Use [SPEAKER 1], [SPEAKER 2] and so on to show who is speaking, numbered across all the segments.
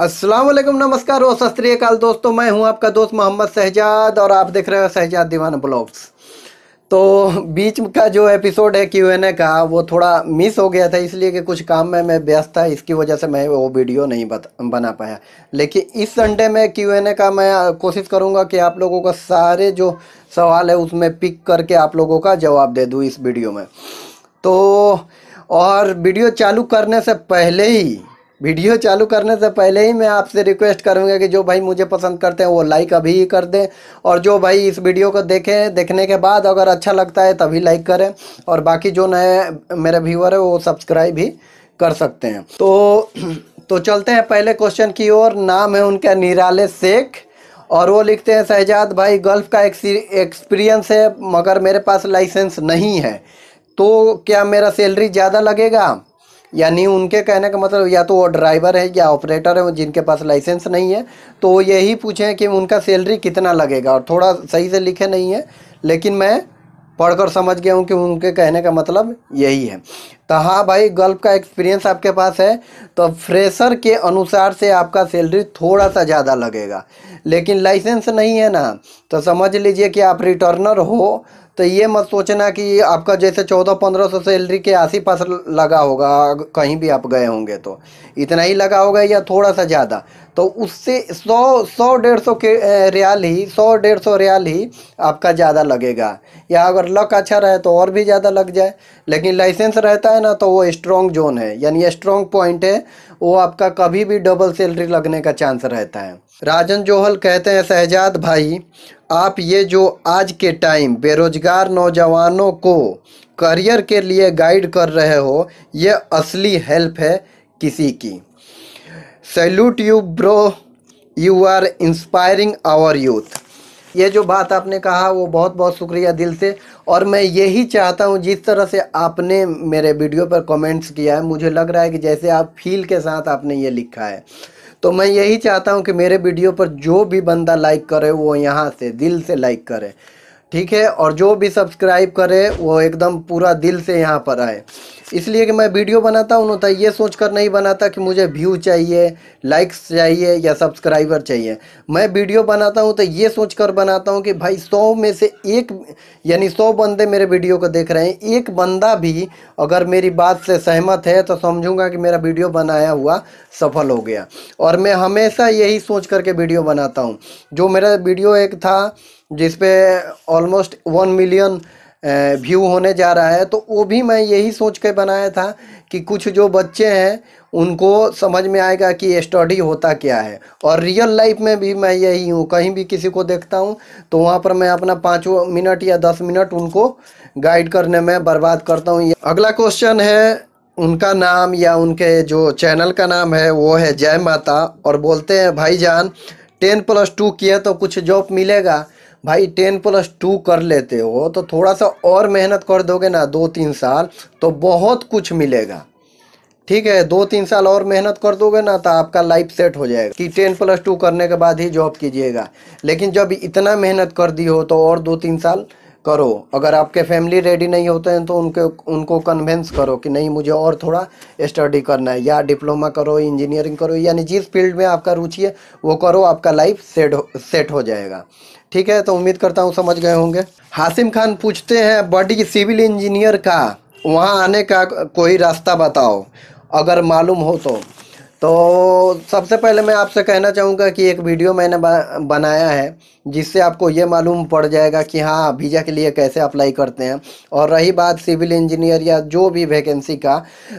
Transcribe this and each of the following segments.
[SPEAKER 1] अस्सलाम वालेकुम नमस्कार और सत श्रीकाल दोस्तों मैं हूं आपका दोस्त मोहम्मद शहजाद और आप देख रहे हो शहजाद दीवान ब्लॉग्स तो बीच का जो एपिसोड है क्यू एन ए का वो थोड़ा मिस हो गया था इसलिए कि कुछ काम में मैं व्यस्त था इसकी वजह से मैं वो वीडियो नहीं बना पाया लेकिन इस संडे में क्यू एन ए का मैं कोशिश करूँगा कि आप लोगों का सारे जो सवाल है उसमें पिक करके आप लोगों का जवाब दे दूँ इस वीडियो में तो और वीडियो चालू करने से पहले ही वीडियो चालू करने से पहले ही मैं आपसे रिक्वेस्ट करूंगा कि जो भाई मुझे पसंद करते हैं वो लाइक अभी ही कर दें और जो भाई इस वीडियो को देखें देखने के बाद अगर अच्छा लगता है तभी लाइक करें और बाकी जो नए मेरे व्यूअर है वो सब्सक्राइब भी कर सकते हैं तो तो चलते हैं पहले क्वेश्चन की ओर नाम है उनका निराले शेख और वो लिखते हैं शहजाद भाई गल्फ़ का एक्सपीरियंस है मगर मेरे पास लाइसेंस नहीं है तो क्या मेरा सैलरी ज़्यादा लगेगा यानी उनके कहने का मतलब या तो वो ड्राइवर है या ऑपरेटर है जिनके पास लाइसेंस नहीं है तो वो यही पूछें कि उनका सैलरी कितना लगेगा और थोड़ा सही से लिखे नहीं है लेकिन मैं पढ़कर समझ गया हूँ कि उनके कहने का मतलब यही है तो हाँ भाई गल्फ का एक्सपीरियंस आपके पास है तो फ्रेशर के अनुसार से आपका सैलरी थोड़ा सा ज़्यादा लगेगा लेकिन लाइसेंस नहीं है ना तो समझ लीजिए कि आप रिटर्नर हो तो ये मत सोचना कि आपका जैसे चौदह पंद्रह सौ सैलरी के आसी पास लगा होगा कहीं भी आप गए होंगे तो इतना ही लगा होगा या थोड़ा सा ज़्यादा तो उससे सौ सौ डेढ़ सौ के रियाल ही सौ डेढ़ सौ रियाल ही आपका ज़्यादा लगेगा या अगर लक अच्छा रहे तो और भी ज़्यादा लग जाए लेकिन लाइसेंस रहता है ना तो वो स्ट्रॉन्ग जोन है यानी स्ट्रॉन्ग पॉइंट है वो आपका कभी भी डबल सैलरी लगने का चांस रहता है राजन जोहल कहते हैं शहजाद भाई आप ये जो आज के टाइम बेरोजगार नौजवानों को करियर के लिए गाइड कर रहे हो ये असली हेल्प है किसी की salute you bro you are inspiring our youth ये जो बात आपने कहा वो बहुत बहुत शुक्रिया दिल से और मैं यही चाहता हूँ जिस तरह से आपने मेरे वीडियो पर कमेंट्स किया है मुझे लग रहा है कि जैसे आप फील के साथ आपने ये लिखा है तो मैं यही चाहता हूँ कि मेरे वीडियो पर जो भी बंदा लाइक करे वो यहाँ से दिल से लाइक करे ठीक है और जो भी सब्सक्राइब करे वो एकदम पूरा दिल से यहाँ पर आए इसलिए कि मैं वीडियो बनाता हूँ तो ये सोच कर नहीं बनाता कि मुझे व्यू चाहिए लाइक्स चाहिए या सब्सक्राइबर चाहिए मैं वीडियो बनाता हूँ तो ये सोच कर बनाता हूँ कि भाई सौ में से एक यानी सौ बंदे मेरे वीडियो को देख रहे हैं एक बंदा भी अगर मेरी बात से सहमत है तो समझूंगा कि मेरा वीडियो बनाया हुआ सफल हो गया और मैं हमेशा यही सोच करके वीडियो बनाता हूँ जो मेरा वीडियो एक था जिसपे ऑलमोस्ट वन मिलियन व्यू होने जा रहा है तो वो भी मैं यही सोच के बनाया था कि कुछ जो बच्चे हैं उनको समझ में आएगा कि स्टडी होता क्या है और रियल लाइफ में भी मैं यही हूँ कहीं भी किसी को देखता हूँ तो वहाँ पर मैं अपना पाँच मिनट या दस मिनट उनको गाइड करने में बर्बाद करता हूँ अगला क्वेश्चन है उनका नाम या उनके जो चैनल का नाम है वो है जय माता और बोलते हैं भाईजान टेन प्लस टू किया तो कुछ जॉब मिलेगा भाई टेन प्लस टू कर लेते हो तो थोड़ा सा और मेहनत कर दोगे ना दो तीन साल तो बहुत कुछ मिलेगा ठीक है दो तीन साल और मेहनत कर दोगे ना तो आपका लाइफ सेट हो जाएगा कि टेन प्लस टू करने के बाद ही जॉब कीजिएगा लेकिन जब इतना मेहनत कर दी हो तो और दो तीन साल करो अगर आपके फैमिली रेडी नहीं होते हैं तो उनके उनको कन्वेंस करो कि नहीं मुझे और थोड़ा स्टडी करना है या डिप्लोमा करो इंजीनियरिंग करो यानी जिस फील्ड में आपका रुचि है वो करो आपका लाइफ सेट हो सेट हो जाएगा ठीक है तो उम्मीद करता हूँ समझ गए होंगे हासिम खान पूछते हैं बड़ी सिविल इंजीनियर का वहाँ आने का कोई रास्ता बताओ अगर मालूम हो तो तो सबसे पहले मैं आपसे कहना चाहूँगा कि एक वीडियो मैंने बनाया है जिससे आपको ये मालूम पड़ जाएगा कि हाँ वीज़ा के लिए कैसे अप्लाई करते हैं और रही बात सिविल इंजीनियर या जो भी वैकेंसी का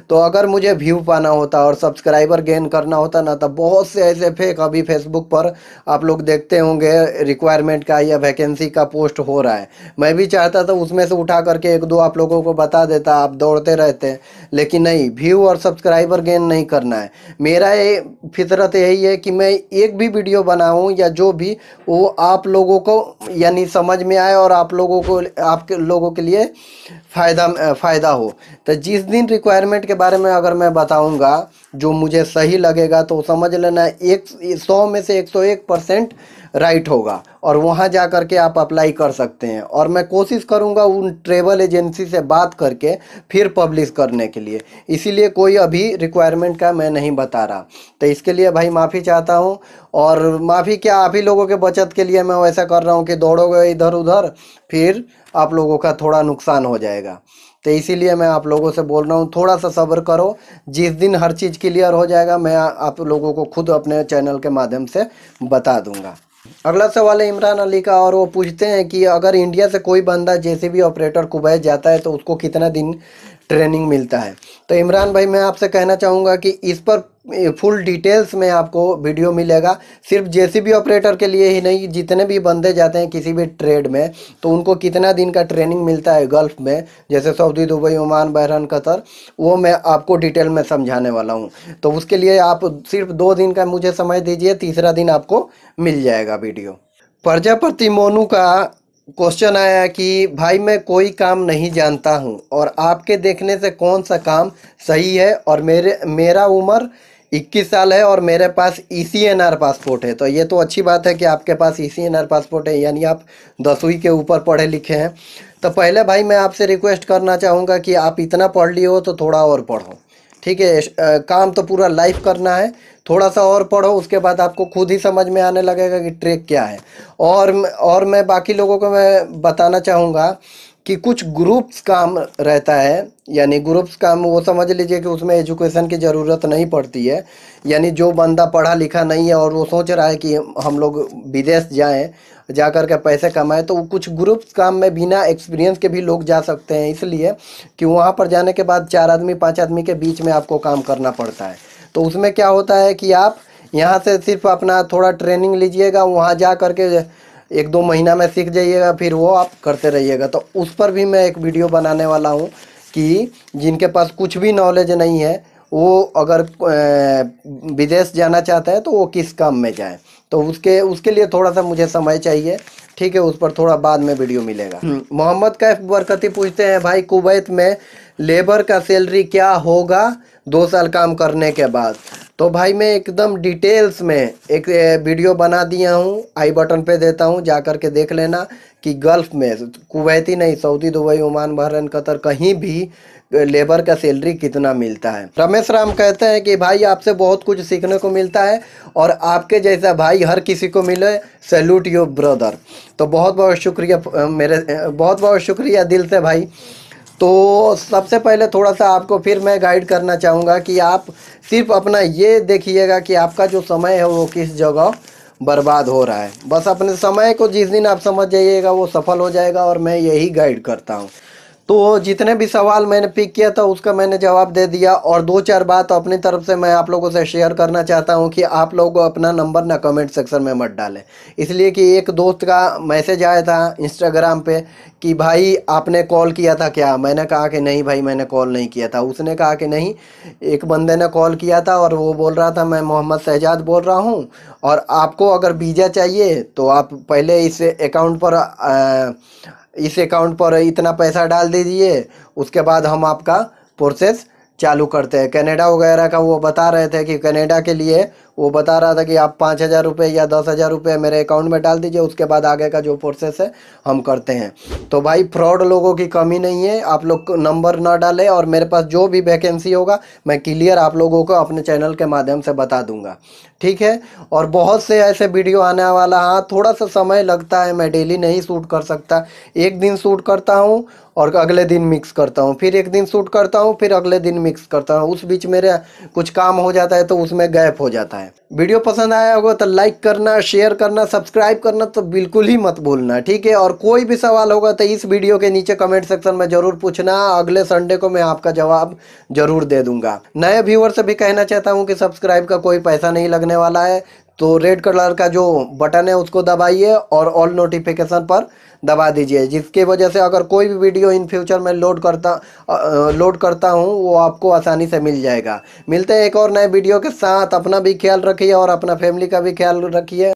[SPEAKER 1] तो अगर मुझे व्यू पाना होता और सब्सक्राइबर गेन करना होता ना तो बहुत से ऐसे फेक अभी फेसबुक पर आप लोग देखते होंगे रिक्वायरमेंट का या वैकेंसी का पोस्ट हो रहा है मैं भी चाहता था उसमें से उठा करके एक दो आप लोगों को बता देता आप दौड़ते रहते लेकिन नहीं व्यू और सब्सक्राइबर गेन नहीं करना है मेरा ये फितरत यही है कि मैं एक भी वीडियो बनाऊं या जो भी वो आप लोगों को यानी समझ में आए और आप लोगों को आप लोगों के लिए फ़ायदा फ़ायदा हो तो जिस दिन रिक्वायरमेंट के बारे में अगर मैं बताऊंगा जो मुझे सही लगेगा तो समझ लेना एक सौ में से एक सौ एक परसेंट राइट होगा और वहाँ जा कर के आप अप्लाई कर सकते हैं और मैं कोशिश करूँगा उन ट्रेवल एजेंसी से बात करके फिर पब्लिश करने के लिए इसीलिए कोई अभी रिक्वायरमेंट का मैं नहीं बता रहा तो इसके लिए भाई माफ़ी चाहता हूँ और माफ़ी क्या आप ही लोगों के बचत के लिए मैं वैसा कर रहा हूँ कि दौड़ोगे इधर उधर फिर आप लोगों का थोड़ा नुकसान हो जाएगा तो इसीलिए मैं आप लोगों से बोल रहा हूँ थोड़ा सा सब्र करो जिस दिन हर चीज़ क्लियर हो जाएगा मैं आप लोगों को खुद अपने चैनल के माध्यम से बता दूँगा अगला सवाल है इमरान अली का और वो पूछते हैं कि अगर इंडिया से कोई बंदा जेसीबी ऑपरेटर कुबैत जाता है तो उसको कितना दिन ट्रेनिंग मिलता है तो इमरान भाई मैं आपसे कहना चाहूँगा कि इस पर फुल डिटेल्स में आपको वीडियो मिलेगा सिर्फ जेसीबी ऑपरेटर के लिए ही नहीं जितने भी बंदे जाते हैं किसी भी ट्रेड में तो उनको कितना दिन का ट्रेनिंग मिलता है गल्फ़ में जैसे Saudi Dubai Oman Bahrain Qatar वो मैं आपको डिटेल में समझाने वाला हूँ तो उसके लिए आप सिर्फ दो दिन का मुझे समय दीजिए तीसरा दिन आपको मिल जाएगा वीडियो प्रजापति मोनू का क्वेश्चन आया कि भाई मैं कोई काम नहीं जानता हूँ और आपके देखने से कौन सा काम सही है और मेरे मेरा उम्र 21 साल है और मेरे पास E C N R passport है तो ये तो अच्छी बात है कि आपके पास E C N R passport है यानी आप दसवीं के ऊपर पढ़े लिखे हैं तो पहले भाई मैं आपसे रिक्वेस्ट करना चाहूँगा कि आप इतना पढ़ लिए हो तो थोड़ा और पढ़ो ठीक है काम तो पूरा लाइफ करना है थोड़ा सा और पढ़ो उसके बाद आपको खुद ही समझ में आने लगेगा कि ट्रेक क्या है और और मैं बाकी लोगों को मैं बताना चाहूँगा कि कुछ ग्रुप्स काम रहता है यानी ग्रुप्स काम वो समझ लीजिए कि उसमें एजुकेशन की ज़रूरत नहीं पड़ती है यानी जो बंदा पढ़ा लिखा नहीं है और वो सोच रहा है कि हम लोग विदेश जाएँ जा कर के पैसे कमाए तो कुछ ग्रुप्स काम में बिना एक्सपीरियंस के भी लोग जा सकते हैं इसलिए कि वहाँ पर जाने के बाद चार आदमी पाँच आदमी के बीच में आपको काम करना पड़ता है तो उसमें क्या होता है कि आप यहाँ से सिर्फ अपना थोड़ा ट्रेनिंग लीजिएगा वहाँ जा कर के एक दो महीना में सीख जाइएगा फिर वो आप करते रहिएगा तो उस पर भी मैं एक वीडियो बनाने वाला हूँ कि जिनके पास कुछ भी नॉलेज नहीं है वो अगर विदेश जाना चाहता है तो वो किस काम में जाए तो उसके उसके लिए थोड़ा सा मुझे समय चाहिए ठीक है उस पर थोड़ा बाद में वीडियो मिलेगा हम्म। मोहम्मद कैफ बरकती पूछते हैं भाई कुवैत में लेबर का सैलरी क्या होगा दो साल काम करने के बाद तो भाई मैं एकदम डिटेल्स में एक वीडियो बना दिया हूँ आई बटन पे देता हूँ जा कर के देख लेना कि गल्फ़ में कुवैती नहीं Saudi Dubai Oman Bahrain Qatar कहीं भी लेबर का सैलरी कितना मिलता है रमेश राम कहते हैं कि भाई आपसे बहुत कुछ सीखने को मिलता है और आपके जैसा भाई हर किसी को मिले सैल्यूट योर ब्रदर तो बहुत बहुत शुक्रिया मेरे बहुत बहुत शुक्रिया दिल से भाई तो सबसे पहले थोड़ा सा आपको फिर मैं गाइड करना चाहूँगा कि आप सिर्फ अपना ये देखिएगा कि आपका जो समय है वो किस जगह बर्बाद हो रहा है बस अपने समय को जिस दिन आप समझ जाइएगा वो सफल हो जाएगा और मैं यही गाइड करता हूँ तो जितने भी सवाल मैंने पिक किया था उसका मैंने जवाब दे दिया और दो चार बात अपनी तरफ से मैं आप लोगों से शेयर करना चाहता हूं कि आप लोग अपना नंबर ना कमेंट सेक्शन में मत डालें इसलिए कि एक दोस्त का मैसेज आया था इंस्टाग्राम पे कि भाई आपने कॉल किया था क्या मैंने कहा कि नहीं भाई मैंने कॉल नहीं किया था उसने कहा कि नहीं एक बंदे ने कॉल किया था और वो बोल रहा था मैं मोहम्मद शहजाद बोल रहा हूँ और आपको अगर वीज़ा चाहिए तो आप पहले इस अकाउंट पर इस अकाउंट पर इतना पैसा डाल दीजिए उसके बाद हम आपका प्रोसेस चालू करते हैं कनाडा वगैरह का वो बता रहे थे कि कनाडा के लिए वो बता रहा था कि आप पाँच हज़ार रुपये या दस हज़ार रुपये मेरे अकाउंट में डाल दीजिए उसके बाद आगे का जो प्रोसेस है हम करते हैं तो भाई फ्रॉड लोगों की कमी नहीं है आप लोग नंबर ना डालें और मेरे पास जो भी वैकेंसी होगा मैं क्लियर आप लोगों को अपने चैनल के माध्यम से बता दूंगा ठीक है और बहुत से ऐसे वीडियो आने वाला हाँ थोड़ा सा समय लगता है मैं डेली नहीं शूट कर सकता एक दिन शूट करता हूँ और अगले दिन मिक्स करता हूँ फिर एक दिन शूट करता हूँ फिर अगले दिन मिक्स करता हूँ उस बीच मेरे कुछ काम हो जाता है तो उसमें गैप हो जाता है है वीडियो पसंद आया होगा तो लाइक करना शेयर करना सब्सक्राइब करना तो बिल्कुल ही मत भूलना ठीक है और कोई भी सवाल होगा तो इस वीडियो के नीचे कमेंट सेक्शन में जरूर पूछना अगले संडे को मैं आपका जवाब जरूर दे दूंगा नए व्यूअर से भी कहना चाहता हूँ कि सब्सक्राइब का कोई पैसा नहीं लगने वाला है तो रेड कलर का जो बटन है उसको दबाइए और ऑल नोटिफिकेशन पर दबा दीजिए जिसके वजह से अगर कोई भी वीडियो इन फ्यूचर में लोड करता लोड करता हूँ वो आपको आसानी से मिल जाएगा मिलते हैं एक और नए वीडियो के साथ अपना भी ख्याल रखिए और अपना फैमिली का भी ख्याल रखिए